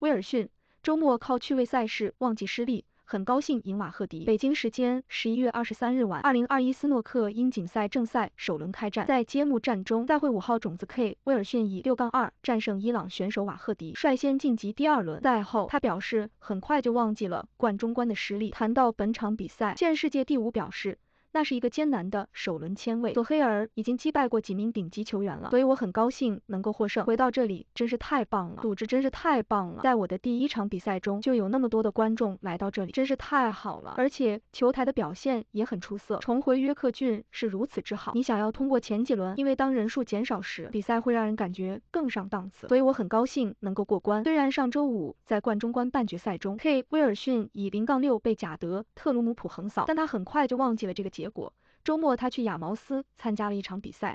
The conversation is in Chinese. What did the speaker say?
威尔逊周末靠趣味赛事忘记失利，很高兴赢瓦赫迪。北京时间十一月二十三日晚，二零二一斯诺克英锦赛正赛首轮开战，在揭幕战中，赛会五号种子 K 威尔逊以六杠二战胜伊朗选手瓦赫迪，率先晋级第二轮。赛后他表示，很快就忘记了冠中冠的失利。谈到本场比赛，现世界第五表示。那是一个艰难的首轮签位，索黑尔已经击败过几名顶级球员了，所以我很高兴能够获胜。回到这里真是太棒了，组织真是太棒了。在我的第一场比赛中就有那么多的观众来到这里，真是太好了。而且球台的表现也很出色。重回约克郡是如此之好。你想要通过前几轮，因为当人数减少时，比赛会让人感觉更上档次。所以我很高兴能够过关。虽然上周五在冠中冠半决赛中，K· 威尔逊以零杠六被贾德·特鲁姆普横扫，但他很快就忘记了这个。结果，周末他去亚毛斯参加了一场比赛。